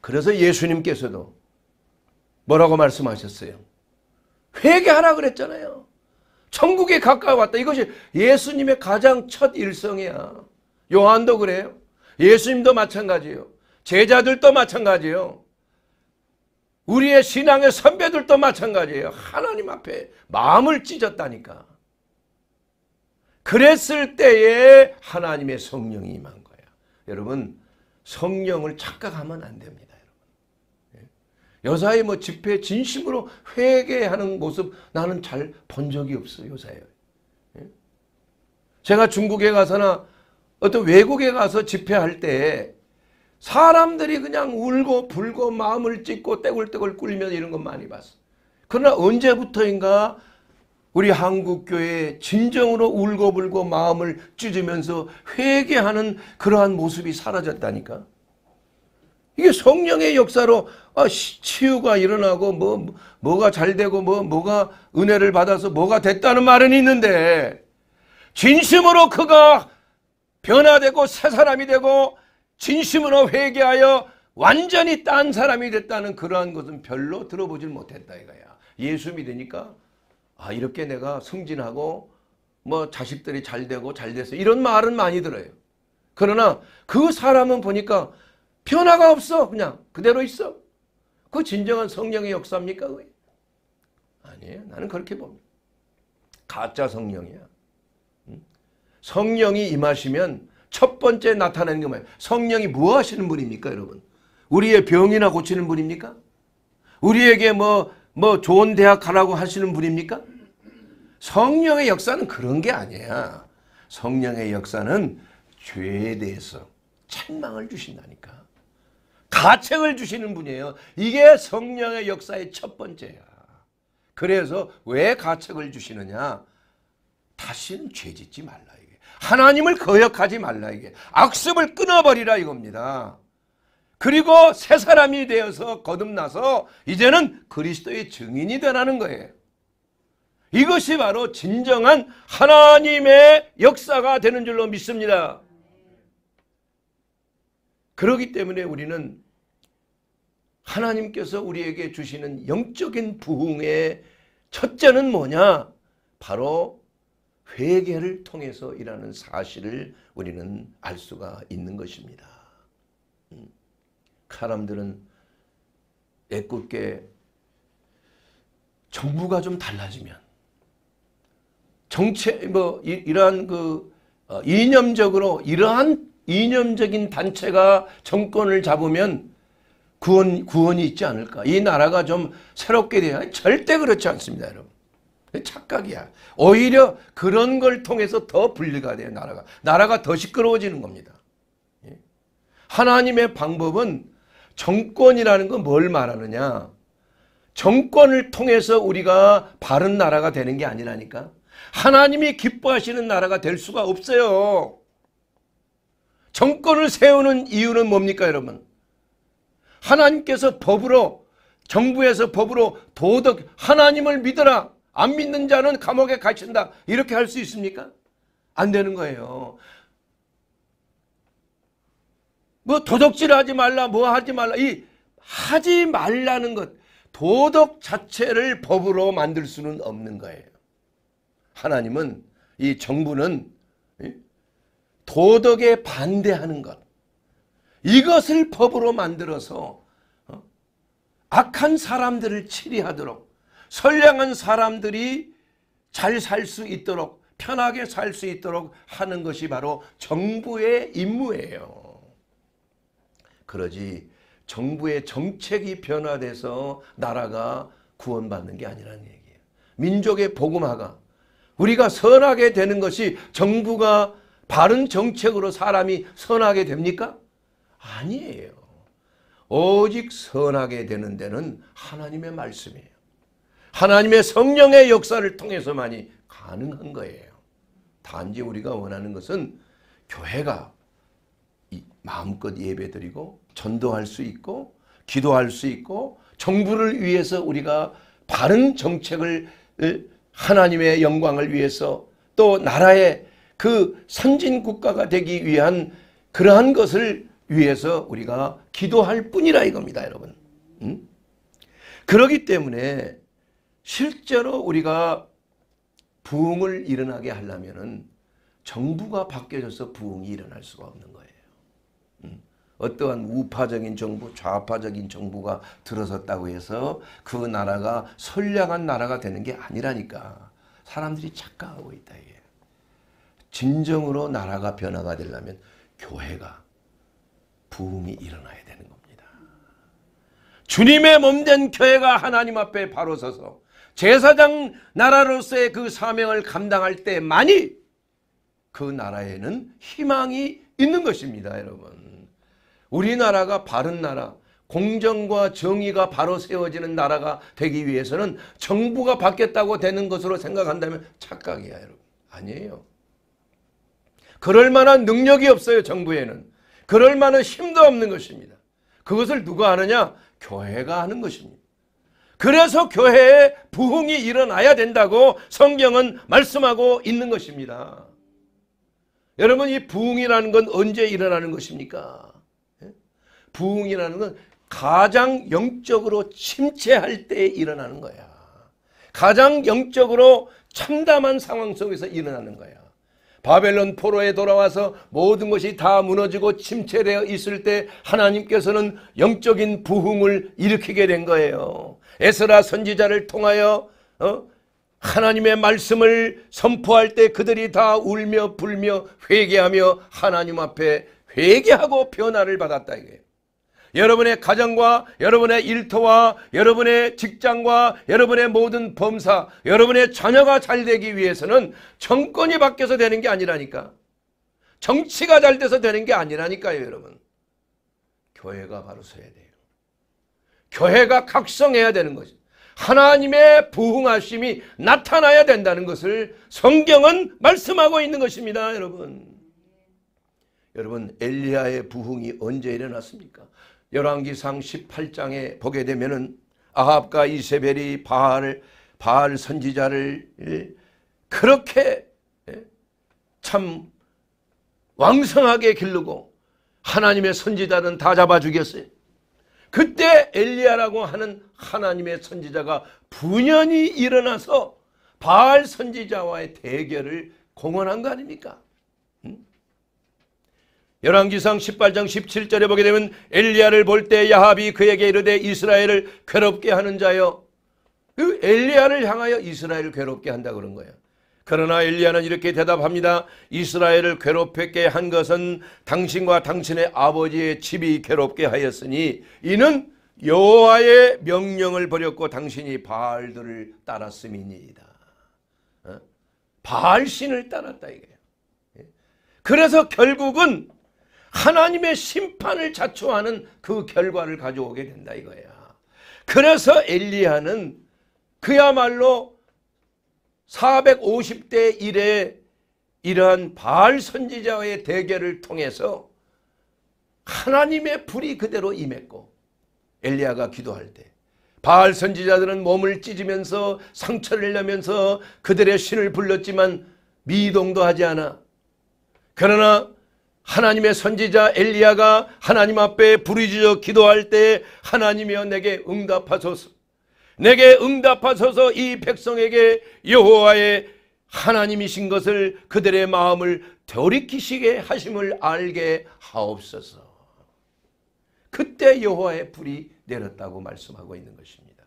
그래서 예수님께서도 뭐라고 말씀하셨어요? 회개하라 그랬잖아요. 천국에 가까이 왔다. 이것이 예수님의 가장 첫 일성이야. 요한도 그래요. 예수님도 마찬가지예요. 제자들도 마찬가지예요. 우리의 신앙의 선배들도 마찬가지예요. 하나님 앞에 마음을 찢었다니까. 그랬을 때에 하나님의 성령이 임한 거야. 여러분 성령을 착각하면 안 됩니다. 여러분. 예. 여사의 뭐 집회 진심으로 회개하는 모습 나는 잘 본 적이 없어요. 여사에. 예. 제가 중국에 가서나 어떤 외국에 가서 집회할 때 사람들이 그냥 울고 불고 마음을 찢고 떼굴떼굴 굴면 이런 것 많이 봤어. 그러나 언제부터인가 우리 한국교회 진정으로 울고 불고 마음을 찢으면서 회개하는 그러한 모습이 사라졌다니까. 이게 성령의 역사로 아, 치유가 일어나고 뭐 뭐가 잘 되고 뭐 뭐가 은혜를 받아서 뭐가 됐다는 말은 있는데 진심으로 그가 변화되고 새 사람이 되고 진심으로 회개하여 완전히 딴 사람이 됐다는 그러한 것은 별로 들어보질 못했다 이거야. 예수 믿으니까 아 이렇게 내가 승진하고 뭐 자식들이 잘 되고 잘 됐어 이런 말은 많이 들어요. 그러나 그 사람은 보니까 변화가 없어 그냥 그대로 있어. 그 진정한 성령의 역사입니까? 그게? 아니에요. 나는 그렇게 봅니다. 가짜 성령이야. 성령이 임하시면 첫 번째 나타나는 게 뭐예요? 성령이 뭐 하시는 분입니까, 여러분? 우리의 병이나 고치는 분입니까? 우리에게 뭐, 뭐 좋은 대학 가라고 하시는 분입니까? 성령의 역사는 그런 게 아니야. 성령의 역사는 죄에 대해서 책망을 주신다니까. 가책을 주시는 분이에요. 이게 성령의 역사의 첫 번째야. 그래서 왜 가책을 주시느냐? 다시는 죄 짓지 말라. 하나님을 거역하지 말라 이게 악습을 끊어버리라 이겁니다. 그리고 새 사람이 되어서 거듭나서 이제는 그리스도의 증인이 되라는 거예요. 이것이 바로 진정한 하나님의 역사가 되는 줄로 믿습니다. 그러기 때문에 우리는 하나님께서 우리에게 주시는 영적인 부흥의 첫째는 뭐냐? 바로 회개를 통해서 일하는 사실을 우리는 알 수가 있는 것입니다. 음. 사람들은 애꿎게 정부가 좀 달라지면 정체 뭐 이, 이러한 그 어, 이념적으로 이러한 이념적인 단체가 정권을 잡으면 구원, 구원이 있지 않을까. 이 나라가 좀 새롭게 돼야 절대 그렇지 않습니다, 여러분. 착각이야. 오히려 그런 걸 통해서 더 분리가 돼요. 나라가. 나라가 더 시끄러워지는 겁니다. 예? 하나님의 방법은 정권이라는 건 뭘 말하느냐. 정권을 통해서 우리가 바른 나라가 되는 게 아니라니까. 하나님이 기뻐하시는 나라가 될 수가 없어요. 정권을 세우는 이유는 뭡니까 여러분? 하나님께서 법으로 정부에서 법으로 도덕 하나님을 믿어라 안 믿는 자는 감옥에 갇힌다. 이렇게 할 수 있습니까? 안 되는 거예요. 뭐 도덕질 하지 말라, 뭐 하지 말라. 이 하지 말라는 것. 도덕 자체를 법으로 만들 수는 없는 거예요. 하나님은 이 정부는 도덕에 반대하는 것. 이것을 법으로 만들어서 어, 악한 사람들을 치리하도록 선량한 사람들이 잘 살 수 있도록 편하게 살 수 있도록 하는 것이 바로 정부의 임무예요. 그러지 정부의 정책이 변화돼서 나라가 구원받는 게 아니라는 얘기예요. 민족의 복음화가 우리가 선하게 되는 것이 정부가 바른 정책으로 사람이 선하게 됩니까? 아니에요. 오직 선하게 되는 데는 하나님의 말씀이에요. 하나님의 성령의 역사를 통해서만이 가능한 거예요. 단지 우리가 원하는 것은 교회가 마음껏 예배드리고 전도할 수 있고 기도할 수 있고 정부를 위해서 우리가 바른 정책을 하나님의 영광을 위해서 또 나라의 그 선진 국가가 되기 위한 그러한 것을 위해서 우리가 기도할 뿐이라 이겁니다 여러분 음? 그러기 때문에 실제로 우리가 부흥을 일어나게 하려면은 정부가 바뀌어져서 부흥이 일어날 수가 없는 거예요. 음. 어떠한 우파적인 정부, 좌파적인 정부가 들어섰다고 해서 그 나라가 선량한 나라가 되는 게 아니라니까. 사람들이 착각하고 있다. 이게. 진정으로 나라가 변화가 되려면 교회가 부흥이 일어나야 되는 겁니다. 주님의 몸 된 교회가 하나님 앞에 바로 서서 제사장 나라로서의 그 사명을 감당할 때만이 그 나라에는 희망이 있는 것입니다, 여러분. 우리나라가 바른 나라, 공정과 정의가 바로 세워지는 나라가 되기 위해서는 정부가 바뀌었다고 되는 것으로 생각한다면 착각이야, 여러분. 아니에요. 그럴 만한 능력이 없어요, 정부에는. 그럴 만한 힘도 없는 것입니다. 그것을 누가 하느냐? 교회가 하는 것입니다. 그래서 교회에 부흥이 일어나야 된다고 성경은 말씀하고 있는 것입니다. 여러분 이 부흥이라는 건 언제 일어나는 것입니까? 예? 부흥이라는 건 가장 영적으로 침체할 때 일어나는 거야. 가장 영적으로 참담한 상황 속에서 일어나는 거야. 바벨론 포로에 돌아와서 모든 것이 다 무너지고 침체되어 있을 때 하나님께서는 영적인 부흥을 일으키게 된 거예요. 에스라 선지자를 통하여 어? 하나님의 말씀을 선포할 때 그들이 다 울며 불며 회개하며 하나님 앞에 회개하고 변화를 받았다 이게 여러분의 가정과 여러분의 일터와 여러분의 직장과 여러분의 모든 범사, 여러분의 자녀가 잘 되기 위해서는 정권이 바뀌어서 되는 게 아니라니까. 정치가 잘 돼서 되는 게 아니라니까요, 여러분. 교회가 바로 서야 돼요. 교회가 각성해야 되는 거죠. 하나님의 부흥하심이 나타나야 된다는 것을 성경은 말씀하고 있는 것입니다, 여러분. 여러분 엘리야의 부흥이 언제 일어났습니까? 열왕기상 18장에 보게 되면은 아합과 이세벨이 바알 바알 선지자를 예, 그렇게 예, 참 왕성하게 기르고 하나님의 선지자는 다 잡아 죽였어요. 그때 엘리야라고 하는 하나님의 선지자가 분연히 일어나서 바알 선지자와의 대결을 공언한 거 아닙니까? 열왕기상 18장 17절에 보게 되면 엘리야를 볼 때 야합이 그에게 이르되 이스라엘을 괴롭게 하는 자여 그 엘리야를 향하여 이스라엘을 괴롭게 한다 그런 거예요. 그러나 엘리야는 이렇게 대답합니다. 이스라엘을 괴롭게 한 것은 당신과 당신의 아버지의 집이 괴롭게 하였으니 이는 여호와의 명령을 버렸고 당신이 바알들을 따랐음이니이다. 어? 바알신을 따랐다 이거예요. 예? 그래서 결국은 하나님의 심판을 자초하는 그 결과를 가져오게 된다 이거야. 그래서 엘리야는 그야말로 450대 1의 이러한 바알 선지자와의 대결을 통해서 하나님의 불이 그대로 임했고 엘리야가 기도할 때 바알 선지자들은 몸을 찢으면서 상처를 내면서 그들의 신을 불렀지만 미동도 하지 않아 그러나 하나님의 선지자 엘리야가 하나님 앞에 부르짖어 기도할 때 하나님이여 내게 응답하소서. 내게 응답하소서 이 백성에게 여호와의 하나님이신 것을 그들의 마음을 돌이키시게 하심을 알게 하옵소서. 그때 여호와의 불이 내렸다고 말씀하고 있는 것입니다.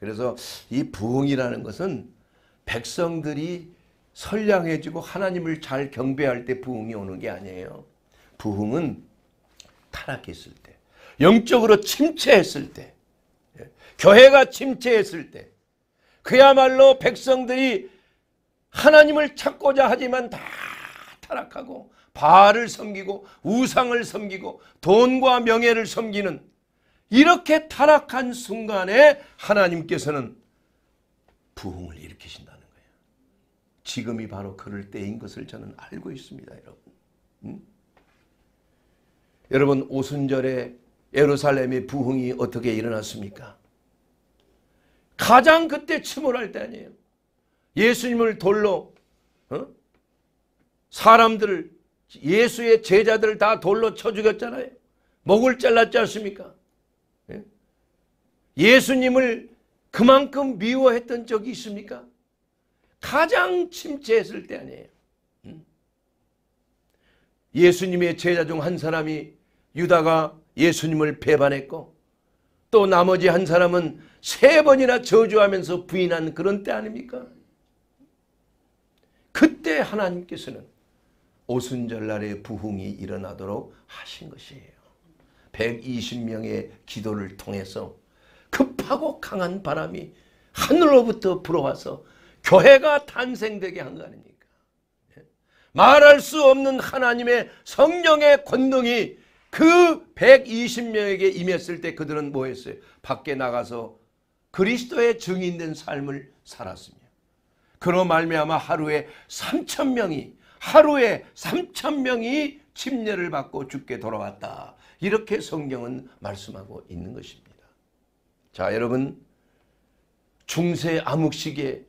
그래서 이 부흥이라는 것은 백성들이 선량해지고 하나님을 잘 경배할 때 부흥이 오는 게 아니에요. 부흥은 타락했을 때, 영적으로 침체했을 때, 예, 교회가 침체했을 때, 그야말로 백성들이 하나님을 찾고자 하지만 다 타락하고 바알을 섬기고 우상을 섬기고 돈과 명예를 섬기는 이렇게 타락한 순간에 하나님께서는 부흥을 일으키신다는 거예요. 지금이 바로 그럴 때인 것을 저는 알고 있습니다, 여러분. 음? 여러분 오순절에 예루살렘의 부흥이 어떻게 일어났습니까? 가장 그때 침몰할 때 아니에요. 예수님을 돌로 어? 사람들을 예수의 제자들을 다 돌로 쳐 죽였잖아요. 목을 잘랐지 않습니까? 예? 예수님을 그만큼 미워했던 적이 있습니까? 가장 침체했을 때 아니에요. 음? 예수님의 제자 중 한 사람이 유다가 예수님을 배반했고 또 나머지 한 사람은 세 번이나 저주하면서 부인한 그런 때 아닙니까? 그때 하나님께서는 오순절날에 부흥이 일어나도록 하신 것이에요. 120명의 기도를 통해서 급하고 강한 바람이 하늘로부터 불어와서 교회가 탄생되게 한 거 아닙니까? 네. 말할 수 없는 하나님의 성령의 권능이 그 120명에게 임했을 때 그들은 뭐 했어요? 밖에 나가서 그리스도의 증인된 삶을 살았습니다. 그로 말미암아 하루에 3천 명이 하루에 3천 명이 침례를 받고 죽게 돌아왔다. 이렇게 성경은 말씀하고 있는 것입니다. 자, 여러분 중세 암흑 시기에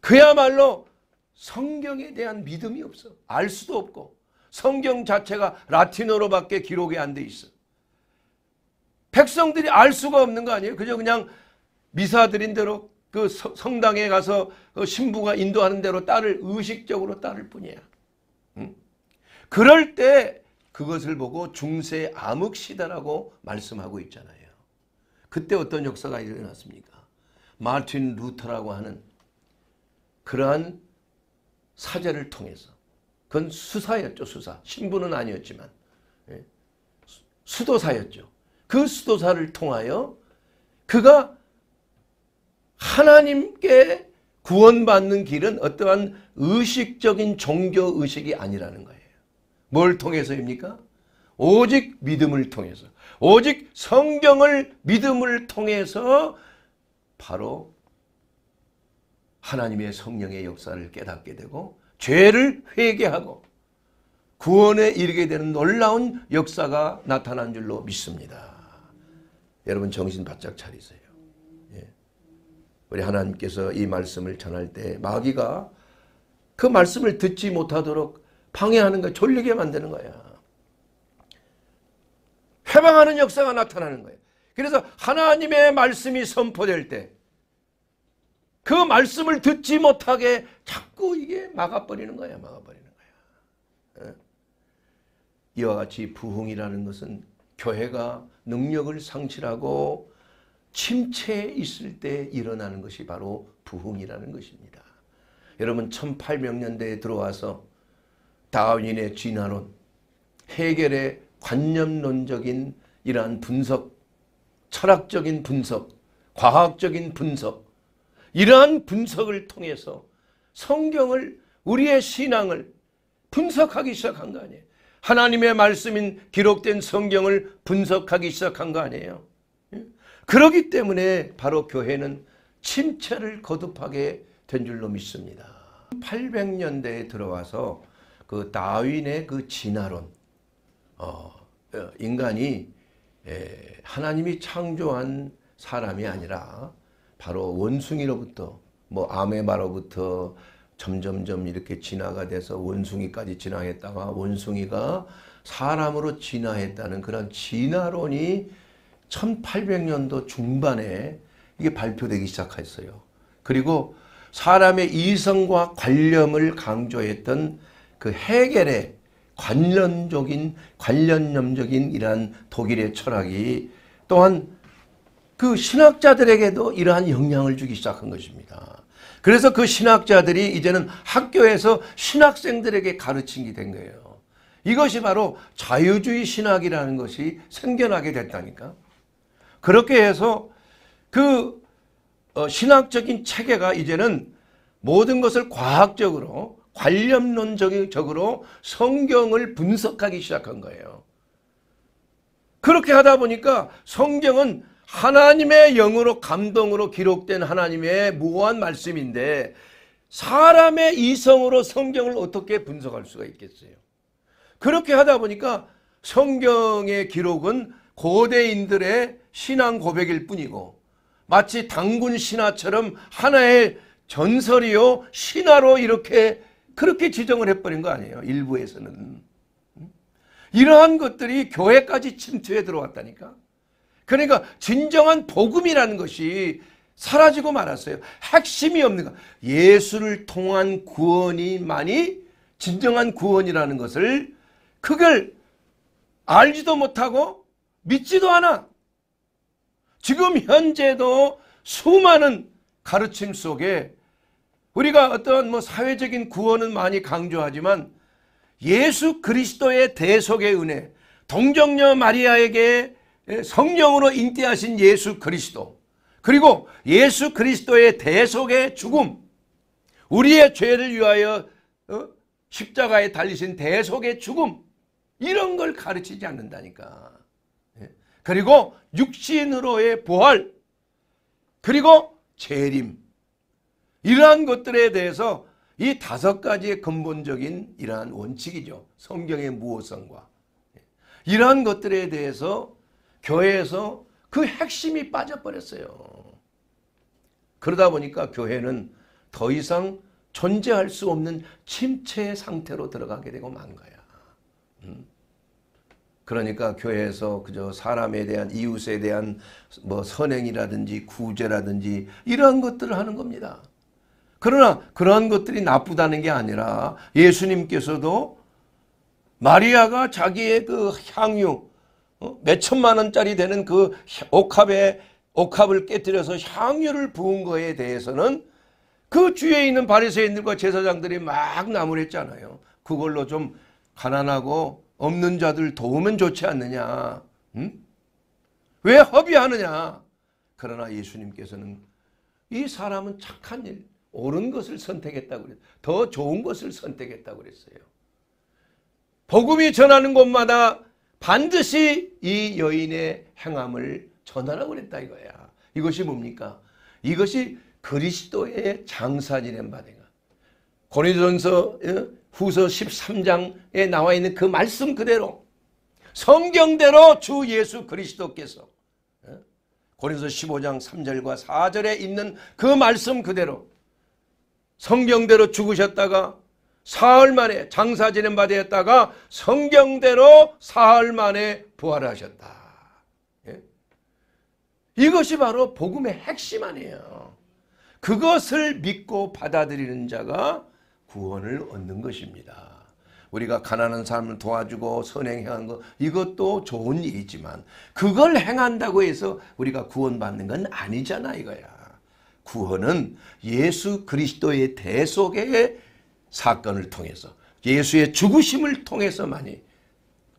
그야말로 성경에 대한 믿음이 없어. 알 수도 없고 성경 자체가 라틴어로밖에 기록이 안 돼 있어. 백성들이 알 수가 없는 거 아니에요? 그저 그냥 미사 드린 대로 그 성당에 가서 그 신부가 인도하는 대로 딸을 의식적으로 따를 뿐이야. 응? 그럴 때 그것을 보고 중세 암흑시대라고 말씀하고 있잖아요. 그때 어떤 역사가 일어났습니까? 마틴 루터라고 하는 그러한 사제를 통해서 그건 수사였죠 수사. 신부는 아니었지만 예. 수도사였죠. 그 수도사를 통하여 그가 하나님께 구원받는 길은 어떠한 의식적인 종교 의식이 아니라는 거예요. 뭘 통해서입니까? 오직 믿음을 통해서 오직 성경을 믿음을 통해서 바로 하나님의 성령의 역사를 깨닫게 되고 죄를 회개하고 구원에 이르게 되는 놀라운 역사가 나타난 줄로 믿습니다. 여러분 정신 바짝 차리세요. 예. 우리 하나님께서 이 말씀을 전할 때 마귀가 그 말씀을 듣지 못하도록 방해하는 거 졸리게 만드는 거야. 해방하는 역사가 나타나는 거예요. 그래서 하나님의 말씀이 선포될 때그 말씀을 듣지 못하게 자꾸 이게 막아버리는 거야. 막아버리는 거야. 이와 같이 부흥이라는 것은 교회가 능력을 상실하고 침체에 있을 때 일어나는 것이 바로 부흥이라는 것입니다. 여러분 1800년대에 들어와서 다윈의 진화론, 해결의 관념론적인 이러한 분석, 철학적인 분석, 과학적인 분석 이러한 분석을 통해서 성경을 우리의 신앙을 분석하기 시작한 거 아니에요. 하나님의 말씀인 기록된 성경을 분석하기 시작한 거 아니에요. 예? 그러기 때문에 바로 교회는 침체를 거듭하게 된 줄로 믿습니다. 800년대에 들어와서 그 다윈의 그 진화론 어, 어 인간이 에, 예, 하나님이 창조한 사람이 아니라 바로 원숭이로부터 뭐 아메바로부터 점점점 이렇게 진화가 돼서 원숭이까지 진화했다가 원숭이가 사람으로 진화했다는 그런 진화론이 1800년도 중반에 이게 발표되기 시작했어요. 그리고 사람의 이성과 관념을 강조했던 그 헤겔의 관련적인 관련념적인 이러한 독일의 철학이 또한 그 신학자들에게도 이러한 영향을 주기 시작한 것입니다. 그래서 그 신학자들이 이제는 학교에서 신학생들에게 가르친 게 된 거예요. 이것이 바로 자유주의 신학이라는 것이 생겨나게 됐다니까. 그렇게 해서 그 어, 신학적인 체계가 이제는 모든 것을 과학적으로 관념론적으로 성경을 분석하기 시작한 거예요. 그렇게 하다 보니까 성경은 하나님의 영으로 감동으로 기록된 하나님의 무고한 말씀인데 사람의 이성으로 성경을 어떻게 분석할 수가 있겠어요? 그렇게 하다 보니까 성경의 기록은 고대인들의 신앙 고백일 뿐이고 마치 당군 신화처럼 하나의 전설이요 신화로 이렇게 그렇게 지정을 해버린 거 아니에요 일부에서는 이러한 것들이 교회까지 침투해 들어왔다니까 그러니까 진정한 복음이라는 것이 사라지고 말았어요. 핵심이 없는 것. 예수를 통한 구원이만이 진정한 구원이라는 것을 그걸 알지도 못하고 믿지도 않아. 지금 현재도 수많은 가르침 속에 우리가 어떤 뭐 사회적인 구원은 많이 강조하지만 예수 그리스도의 대속의 은혜, 동정녀 마리아에게 예, 성령으로 인태하신 예수 그리스도 그리고 예수 그리스도의 대속의 죽음 우리의 죄를 위하여 어? 십자가에 달리신 대속의 죽음 이런 걸 가르치지 않는다니까 예. 그리고 육신으로의 부활 그리고 재림 이러한 것들에 대해서 이 다섯 가지의 근본적인 이러한 원칙이죠 성경의 무호성과 예. 이러한 것들에 대해서 교회에서 그 핵심이 빠져버렸어요. 그러다 보니까 교회는 더 이상 존재할 수 없는 침체 상태로 들어가게 되고 만 거야. 음? 그러니까 교회에서 그저 사람에 대한 이웃에 대한 뭐 선행이라든지 구제라든지 이러한 것들을 하는 겁니다. 그러나 그러한 것들이 나쁘다는 게 아니라 예수님께서도 마리아가 자기의 그 향유 어? 몇 천만 원짜리 되는 그 옥합에 옥합을 깨뜨려서 향유를 부은 거에 대해서는 그 주위에 있는 바리새인들과 제사장들이 막 나무랬잖아요. 그걸로 좀 가난하고 없는 자들 도우면 좋지 않느냐. 응? 음? 왜 허비하느냐. 그러나 예수님께서는 이 사람은 착한 일, 옳은 것을 선택했다고 그랬어요. 더 좋은 것을 선택했다고 그랬어요. 복음이 전하는 곳마다 반드시 이 여인의 행함을 전하라고 그랬다 이거야. 이것이 뭡니까? 이것이 그리스도의 장사지낸 바인가 고린도전서 예? 후서 13장에 나와 있는 그 말씀 그대로 성경대로 주 예수 그리스도께서 예? 고린도 15장 3절과 4절에 있는 그 말씀 그대로 성경대로 죽으셨다가 사흘 만에 장사 지낸 바 되었다가 성경대로 사흘 만에 부활하셨다. 예? 이것이 바로 복음의 핵심 아니에요. 그것을 믿고 받아들이는 자가 구원을 얻는 것입니다. 우리가 가난한 사람을 도와주고 선행하는 것 이것도 좋은 일이지만 그걸 행한다고 해서 우리가 구원받는 건 아니잖아 이거야. 구원은 예수 그리스도의 대속에 사건을 통해서 예수의 죽으심을 통해서 많이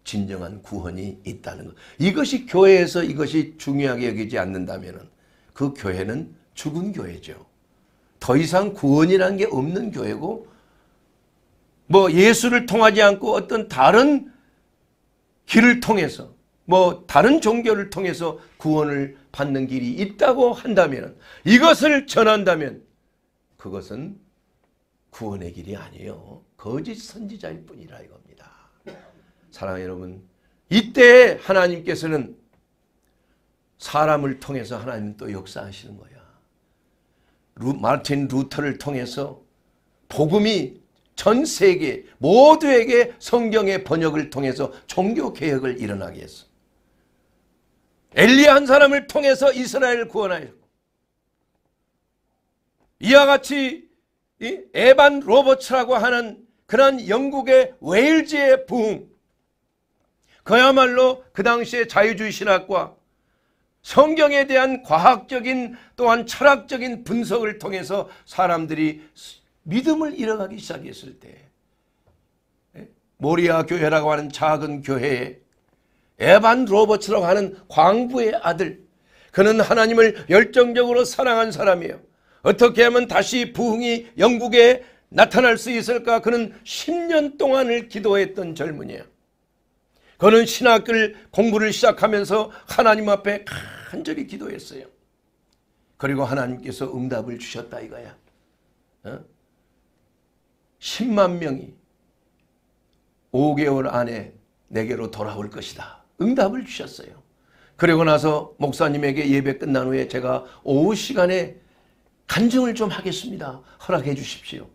진정한 구원이 있다는 것. 이것이 교회에서 이것이 중요하게 여기지 않는다면 그 교회는 죽은 교회죠. 더 이상 구원이라게 없는 교회고 뭐 예수를 통하지 않고 어떤 다른 길을 통해서 뭐 다른 종교를 통해서 구원을 받는 길이 있다고 한다면 이것을 전한다면 그것은 구원의 길이 아니에요. 거짓 선지자일 뿐이라 이겁니다. 사랑 여러분, 이때 하나님께서는 사람을 통해서 하나님 또 역사하시는 거야. 루, 마틴 루터를 통해서 복음이 전 세계 모두에게 성경의 번역을 통해서 종교 개혁을 일어나게 했어. 엘리 한 사람을 통해서 이스라엘을 구원하였고 이와 같이 이 에반 로버츠라고 하는 그런 영국의 웨일즈의 부흥 그야말로 그 당시의 자유주의 신학과 성경에 대한 과학적인 또한 철학적인 분석을 통해서 사람들이 믿음을 잃어가기 시작했을 때 예? 모리아 교회라고 하는 작은 교회에 에반 로버츠라고 하는 광부의 아들 그는 하나님을 열정적으로 사랑한 사람이에요. 어떻게 하면 다시 부흥이 영국에 나타날 수 있을까? 그는 10년 동안을 기도했던 젊은이에요. 그는 신학을 공부를 시작하면서 하나님 앞에 간절히 기도했어요. 그리고 하나님께서 응답을 주셨다 이거야. 어? 10만 명이 5개월 안에 내게로 돌아올 것이다. 응답을 주셨어요. 그리고 나서 목사님에게 예배 끝난 후에 제가 오 시간에 간증을 좀 하겠습니다. 허락해 주십시오.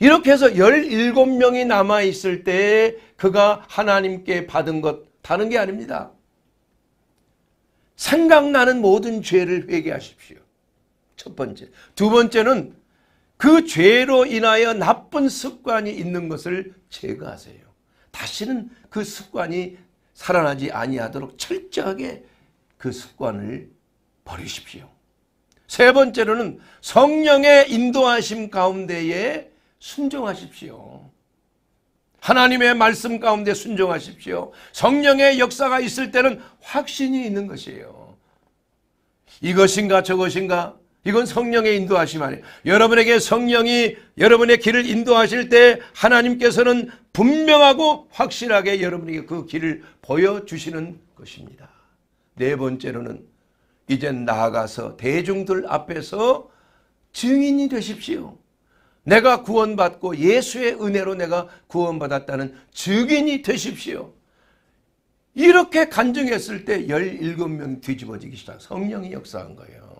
이렇게 해서 17명이 남아있을 때 그가 하나님께 받은 것 다른 게 아닙니다. 생각나는 모든 죄를 회개하십시오. 첫 번째. 두 번째는 그 죄로 인하여 나쁜 습관이 있는 것을 제거하세요. 다시는 그 습관이 살아나지 아니하도록 철저하게 그 습관을 버리십시오. 세 번째로는 성령의 인도하심 가운데에 순종하십시오. 하나님의 말씀 가운데 순종하십시오. 성령의 역사가 있을 때는 확신이 있는 것이에요. 이것인가 저것인가 이건 성령의 인도하심 아니에요. 여러분에게 성령이 여러분의 길을 인도하실 때 하나님께서는 분명하고 확실하게 여러분에게 그 길을 보여주시는 것입니다. 네 번째로는 이제 나아가서 대중들 앞에서 증인이 되십시오. 내가 구원받고 예수의 은혜로 내가 구원받았다는 증인이 되십시오. 이렇게 간증했을 때 17명 뒤집어지기 시작. 성령이 역사한 거예요.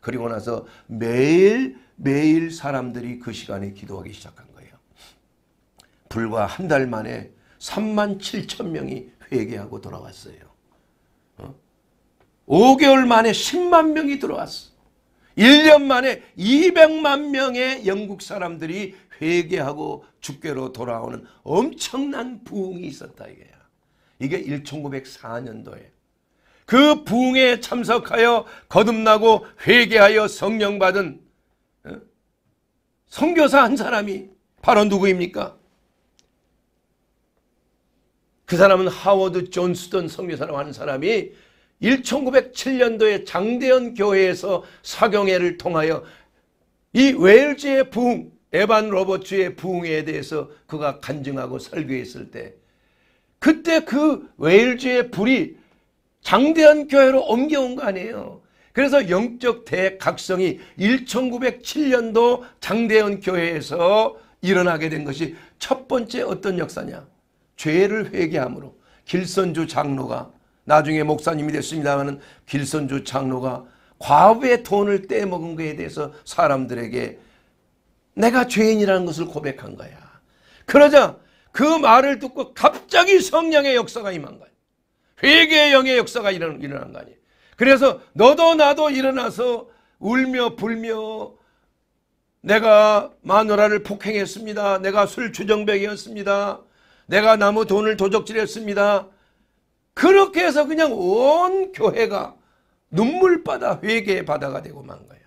그리고 나서 매일 매일 사람들이 그 시간에 기도하기 시작한 거예요. 불과 한 달 만에 3만 7천 명이 회개하고 돌아왔어요. 5개월 만에 10만 명이 들어왔어. 1년 만에 200만 명의 영국 사람들이 회개하고 주께로 돌아오는 엄청난 부흥이 있었다 이게야. 이게 1904년도에 그 부흥에 참석하여 거듭나고 회개하여 성령 받은 성교사한 어? 사람이 바로 누구입니까? 그 사람은 하워드 존스던성교사라고 하는 사람이 1907년도에 장대현 교회에서 사경회를 통하여 이 웨일즈의 부흥, 에반 로버츠의 부흥에 대해서 그가 간증하고 설교했을 때 그때 그 웨일즈의 불이 장대현 교회로 옮겨온 거 아니에요. 그래서 영적 대각성이 1907년도 장대현 교회에서 일어나게 된 것이 첫 번째 어떤 역사냐. 죄를 회개함으로 길선주 장로가 나중에 목사님이 됐습니다마는 길선조 장로가 과부의 돈을 떼먹은 것에 대해서 사람들에게 내가 죄인이라는 것을 고백한 거야. 그러자 그 말을 듣고 갑자기 성령의 역사가 임한 거야. 회개의 영의 역사가 일어난, 일어난 거 아니에요. 그래서 너도 나도 일어나서 울며 불며 내가 마누라를 폭행했습니다. 내가 술 주정뱅이었습니다. 내가 나무 돈을 도적질했습니다. 그렇게 해서 그냥 온 교회가 눈물바다 회개의 바다가 되고 만 거예요.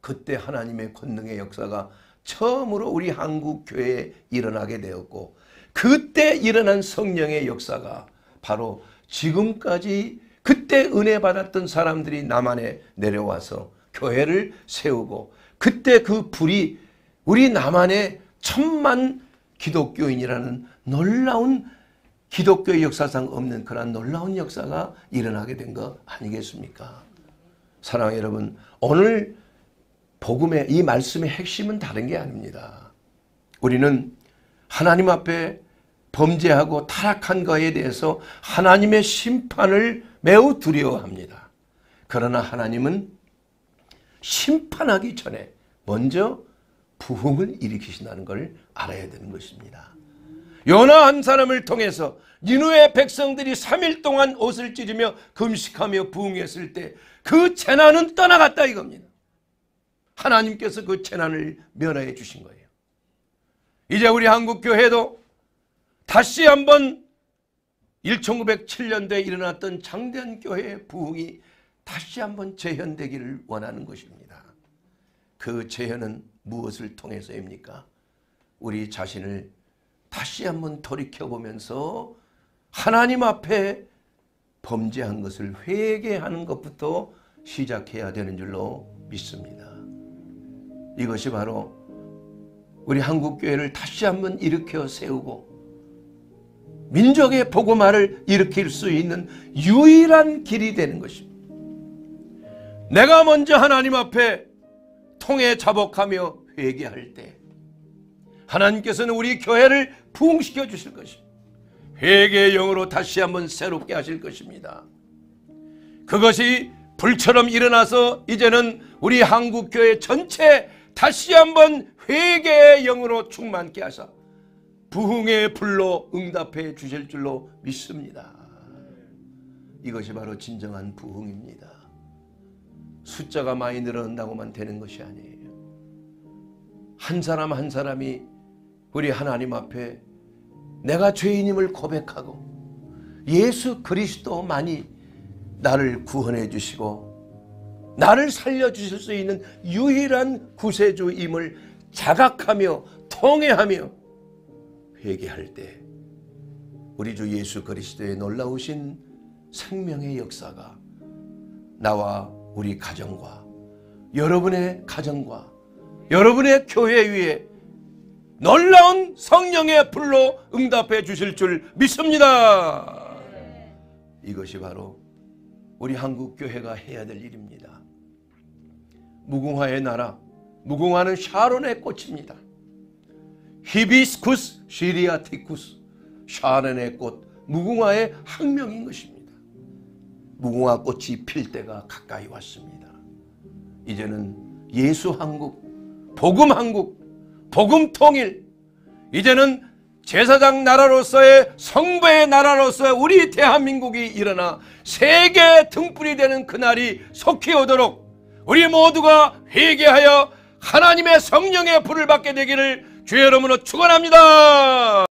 그때 하나님의 권능의 역사가 처음으로 우리 한국 교회에 일어나게 되었고 그때 일어난 성령의 역사가 바로 지금까지 그때 은혜 받았던 사람들이 남한에 내려와서 교회를 세우고 그때 그 불이 우리 남한에 천만 기독교인이라는 놀라운 기독교의 역사상 없는 그런 놀라운 역사가 일어나게 된 거 아니겠습니까? 사랑 여러분 오늘 복음의 이 말씀의 핵심은 다른 게 아닙니다. 우리는 하나님 앞에 범죄하고 타락한 것에 대해서 하나님의 심판을 매우 두려워합니다. 그러나 하나님은 심판하기 전에 먼저 부흥을 일으키신다는 걸 알아야 되는 것입니다. 요나 한 사람을 통해서 니누의 백성들이 3일 동안 옷을 찢으며 금식하며 부흥했을 때 그 재난은 떠나갔다 이겁니다. 하나님께서 그 재난을 면하여 주신 거예요. 이제 우리 한국교회도 다시 한번 1 9 0 7년대에 일어났던 장대한 교회의 부흥이 다시 한번 재현되기를 원하는 것입니다. 그 재현은 무엇을 통해서입니까? 우리 자신을 다시 한번 돌이켜보면서 하나님 앞에 범죄한 것을 회개하는 것부터 시작해야 되는 줄로 믿습니다. 이것이 바로 우리 한국교회를 다시 한번 일으켜 세우고 민족의 복음화를 일으킬 수 있는 유일한 길이 되는 것입니다. 내가 먼저 하나님 앞에 통해 자복하며 회개할 때 하나님께서는 우리 교회를 부흥시켜 주실 것입니다. 회개의 영으로 다시 한번 새롭게 하실 것입니다. 그것이 불처럼 일어나서 이제는 우리 한국교회 전체 다시 한번 회개의 영으로 충만케 하사 부흥의 불로 응답해 주실 줄로 믿습니다. 이것이 바로 진정한 부흥입니다. 숫자가 많이 늘어난다고만 되는 것이 아니에요. 한 사람 한 사람이 우리 하나님 앞에 내가 죄인임을 고백하고 예수 그리스도만이 나를 구원해 주시고 나를 살려 주실 수 있는 유일한 구세주임을 자각하며 통회하며 회개할 때 우리 주 예수 그리스도의 놀라우신 생명의 역사가 나와 우리 가정과 여러분의 가정과 여러분의 교회 위에 놀라운 성령의 불로 응답해 주실 줄 믿습니다. 이것이 바로 우리 한국 교회가 해야 될 일입니다. 무궁화의 나라, 무궁화는 샤론의 꽃입니다. 히비스쿠스, 시리아티쿠스, 샤론의 꽃, 무궁화의 학명인 것입니다. 무궁화 꽃이 필 때가 가까이 왔습니다. 이제는 예수 한국, 복음 한국, 복음 통일 이제는 제사장 나라로서의 성부의 나라로서 의 우리 대한민국이 일어나 세계 등불이 되는 그날이 속히 오도록 우리 모두가 회개하여 하나님의 성령의 불을 받게 되기를 주여 이름으로 축원합니다.